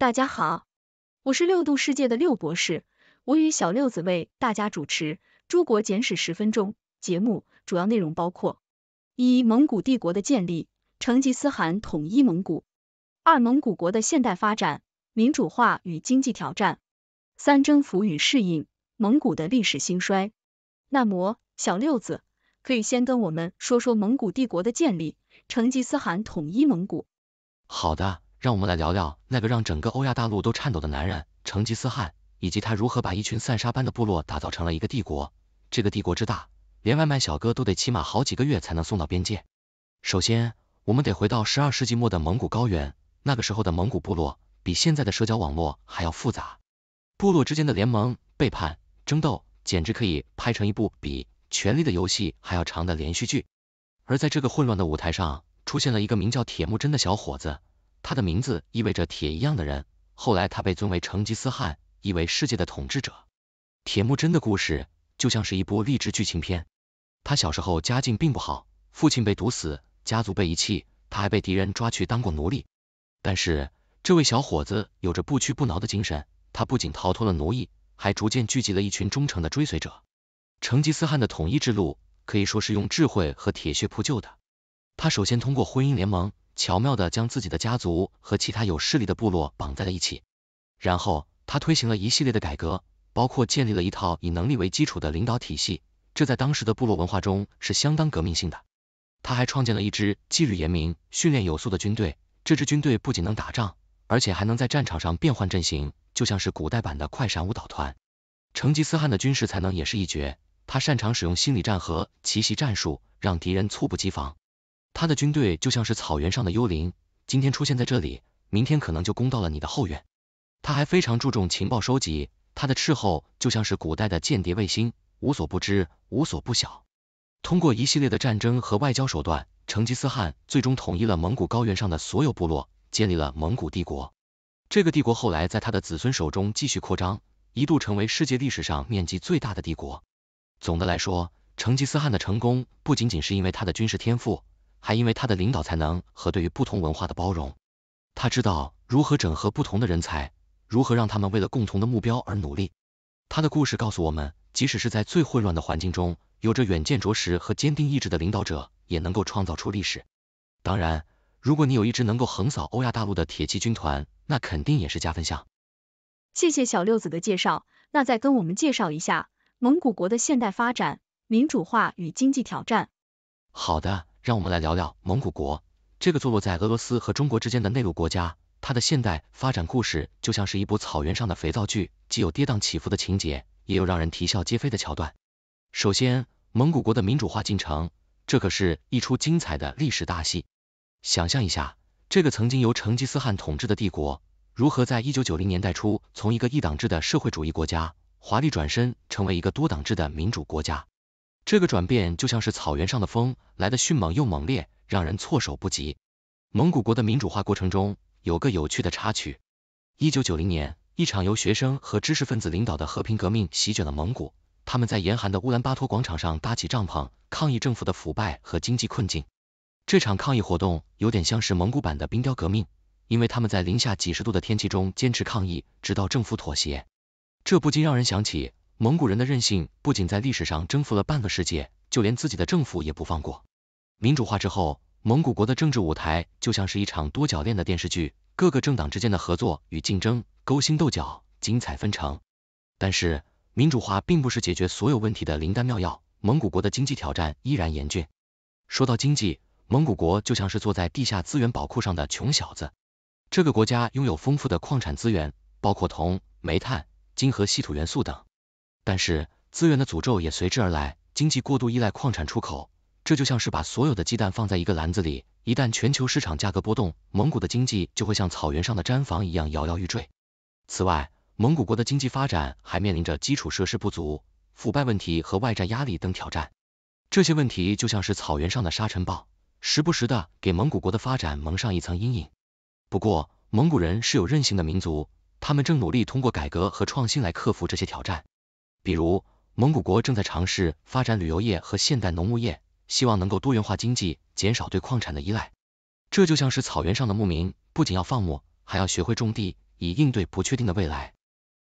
大家好，我是六度世界的六博士，我与小六子为大家主持《诸国简史十分钟》节目，主要内容包括：一、蒙古帝国的建立，成吉思汗统一蒙古；二、蒙古国的现代发展，民主化与经济挑战；三、征服与适应，蒙古的历史兴衰。那么，小六子，可以先跟我们说说蒙古帝国的建立，成吉思汗统一蒙古。好的。让我们来聊聊那个让整个欧亚大陆都颤抖的男人成吉思汗，以及他如何把一群散沙般的部落打造成了一个帝国。这个帝国之大，连外卖小哥都得骑马好几个月才能送到边界。首先，我们得回到十二世纪末的蒙古高原。那个时候的蒙古部落比现在的社交网络还要复杂，部落之间的联盟、背叛、争斗，简直可以拍成一部比《权力的游戏》还要长的连续剧。而在这个混乱的舞台上，出现了一个名叫铁木真的小伙子。他的名字意味着铁一样的人，后来他被尊为成吉思汗，意为世界的统治者。铁木真的故事就像是一部励志剧情片。他小时候家境并不好，父亲被毒死，家族被遗弃，他还被敌人抓去当过奴隶。但是这位小伙子有着不屈不挠的精神，他不仅逃脱了奴役，还逐渐聚集了一群忠诚的追随者。成吉思汗的统一之路可以说是用智慧和铁血铺就的。他首先通过婚姻联盟。巧妙的将自己的家族和其他有势力的部落绑在了一起，然后他推行了一系列的改革，包括建立了一套以能力为基础的领导体系，这在当时的部落文化中是相当革命性的。他还创建了一支纪律严明、训练有素的军队，这支军队不仅能打仗，而且还能在战场上变换阵型，就像是古代版的快闪舞蹈团。成吉思汗的军事才能也是一绝，他擅长使用心理战和奇袭战术，让敌人猝不及防。他的军队就像是草原上的幽灵，今天出现在这里，明天可能就攻到了你的后院。他还非常注重情报收集，他的斥候就像是古代的间谍卫星，无所不知，无所不晓。通过一系列的战争和外交手段，成吉思汗最终统一了蒙古高原上的所有部落，建立了蒙古帝国。这个帝国后来在他的子孙手中继续扩张，一度成为世界历史上面积最大的帝国。总的来说，成吉思汗的成功不仅仅是因为他的军事天赋。还因为他的领导才能和对于不同文化的包容，他知道如何整合不同的人才，如何让他们为了共同的目标而努力。他的故事告诉我们，即使是在最混乱的环境中，有着远见卓识和坚定意志的领导者也能够创造出历史。当然，如果你有一支能够横扫欧亚大陆的铁骑军团，那肯定也是加分项。谢谢小六子的介绍，那再跟我们介绍一下蒙古国的现代发展、民主化与经济挑战。好的。让我们来聊聊蒙古国这个坐落在俄罗斯和中国之间的内陆国家，它的现代发展故事就像是一部草原上的肥皂剧，既有跌宕起伏的情节，也有让人啼笑皆非的桥段。首先，蒙古国的民主化进程，这可是一出精彩的历史大戏。想象一下，这个曾经由成吉思汗统治的帝国，如何在一九九零年代初从一个一党制的社会主义国家华丽转身，成为一个多党制的民主国家。这个转变就像是草原上的风，来的迅猛又猛烈，让人措手不及。蒙古国的民主化过程中有个有趣的插曲：一九九零年，一场由学生和知识分子领导的和平革命席卷了蒙古，他们在严寒的乌兰巴托广场上搭起帐篷，抗议政府的腐败和经济困境。这场抗议活动有点像是蒙古版的冰雕革命，因为他们在零下几十度的天气中坚持抗议，直到政府妥协。这不禁让人想起。蒙古人的任性不仅在历史上征服了半个世界，就连自己的政府也不放过。民主化之后，蒙古国的政治舞台就像是一场多角恋的电视剧，各个政党之间的合作与竞争、勾心斗角，精彩纷呈。但是，民主化并不是解决所有问题的灵丹妙药，蒙古国的经济挑战依然严峻。说到经济，蒙古国就像是坐在地下资源宝库上的穷小子。这个国家拥有丰富的矿产资源，包括铜、煤炭、金和稀土元素等。但是资源的诅咒也随之而来，经济过度依赖矿产出口，这就像是把所有的鸡蛋放在一个篮子里，一旦全球市场价格波动，蒙古的经济就会像草原上的毡房一样摇摇欲坠。此外，蒙古国的经济发展还面临着基础设施不足、腐败问题和外债压力等挑战，这些问题就像是草原上的沙尘暴，时不时的给蒙古国的发展蒙上一层阴影。不过，蒙古人是有韧性的民族，他们正努力通过改革和创新来克服这些挑战。比如，蒙古国正在尝试发展旅游业和现代农牧业，希望能够多元化经济，减少对矿产的依赖。这就像是草原上的牧民，不仅要放牧，还要学会种地，以应对不确定的未来。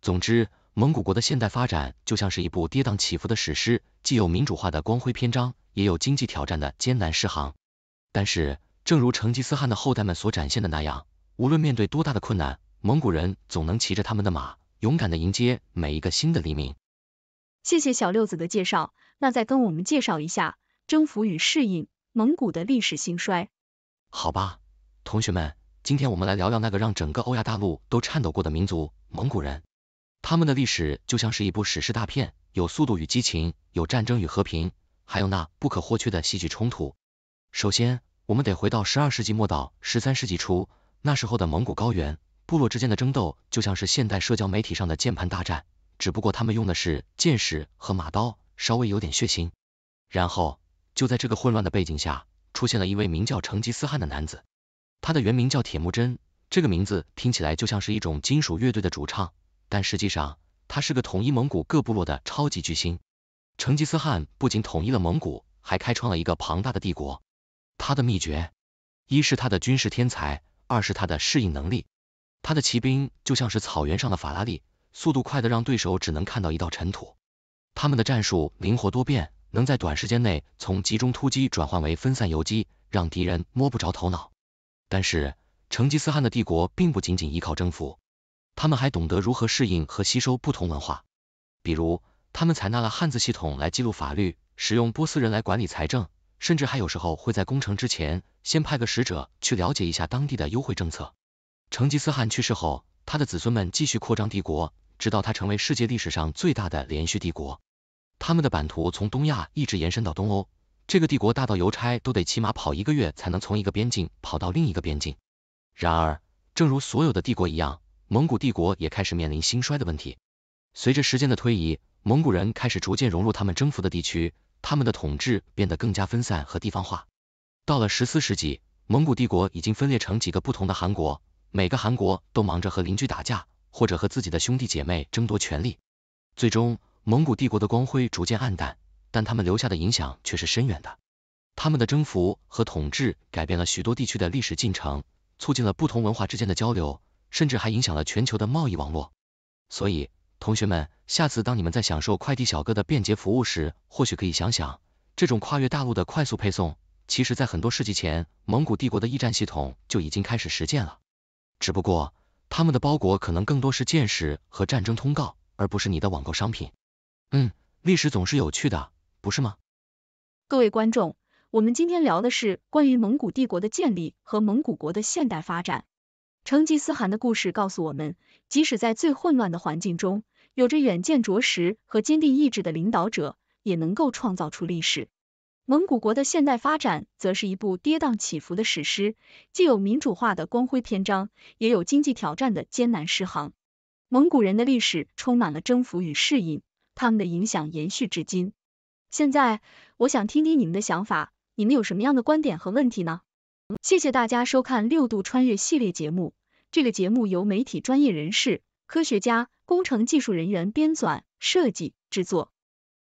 总之，蒙古国的现代发展就像是一部跌宕起伏的史诗，既有民主化的光辉篇章，也有经济挑战的艰难诗行。但是，正如成吉思汗的后代们所展现的那样，无论面对多大的困难，蒙古人总能骑着他们的马，勇敢的迎接每一个新的黎明。谢谢小六子的介绍，那再跟我们介绍一下征服与适应，蒙古的历史兴衰。好吧，同学们，今天我们来聊聊那个让整个欧亚大陆都颤抖过的民族——蒙古人。他们的历史就像是一部史诗大片，有速度与激情，有战争与和平，还有那不可或缺的戏剧冲突。首先，我们得回到十二世纪末到十三世纪初，那时候的蒙古高原，部落之间的争斗就像是现代社交媒体上的键盘大战。只不过他们用的是剑矢和马刀，稍微有点血腥。然后就在这个混乱的背景下，出现了一位名叫成吉思汗的男子，他的原名叫铁木真。这个名字听起来就像是一种金属乐队的主唱，但实际上他是个统一蒙古各部落的超级巨星。成吉思汗不仅统一了蒙古，还开创了一个庞大的帝国。他的秘诀一是他的军事天才，二是他的适应能力。他的骑兵就像是草原上的法拉利。速度快的让对手只能看到一道尘土，他们的战术灵活多变，能在短时间内从集中突击转换为分散游击，让敌人摸不着头脑。但是，成吉思汗的帝国并不仅仅依靠征服，他们还懂得如何适应和吸收不同文化。比如，他们采纳了汉字系统来记录法律，使用波斯人来管理财政，甚至还有时候会在攻城之前先派个使者去了解一下当地的优惠政策。成吉思汗去世后。他的子孙们继续扩张帝国，直到他成为世界历史上最大的连续帝国。他们的版图从东亚一直延伸到东欧，这个帝国大到邮差都得起码跑一个月才能从一个边境跑到另一个边境。然而，正如所有的帝国一样，蒙古帝国也开始面临兴衰的问题。随着时间的推移，蒙古人开始逐渐融入他们征服的地区，他们的统治变得更加分散和地方化。到了十四世纪，蒙古帝国已经分裂成几个不同的汗国。每个韩国都忙着和邻居打架，或者和自己的兄弟姐妹争夺权力。最终，蒙古帝国的光辉逐渐黯淡，但他们留下的影响却是深远的。他们的征服和统治改变了许多地区的历史进程，促进了不同文化之间的交流，甚至还影响了全球的贸易网络。所以，同学们，下次当你们在享受快递小哥的便捷服务时，或许可以想想，这种跨越大陆的快速配送，其实在很多世纪前，蒙古帝国的驿站系统就已经开始实践了。只不过，他们的包裹可能更多是见识和战争通告，而不是你的网购商品。嗯，历史总是有趣的，不是吗？各位观众，我们今天聊的是关于蒙古帝国的建立和蒙古国的现代发展。成吉思汗的故事告诉我们，即使在最混乱的环境中，有着远见卓识和坚定意志的领导者，也能够创造出历史。蒙古国的现代发展则是一部跌宕起伏的史诗，既有民主化的光辉篇章，也有经济挑战的艰难诗行。蒙古人的历史充满了征服与适应，他们的影响延续至今。现在，我想听听你们的想法，你们有什么样的观点和问题呢？谢谢大家收看《六度穿越》系列节目。这个节目由媒体专业人士、科学家、工程技术人员编纂、设计、制作。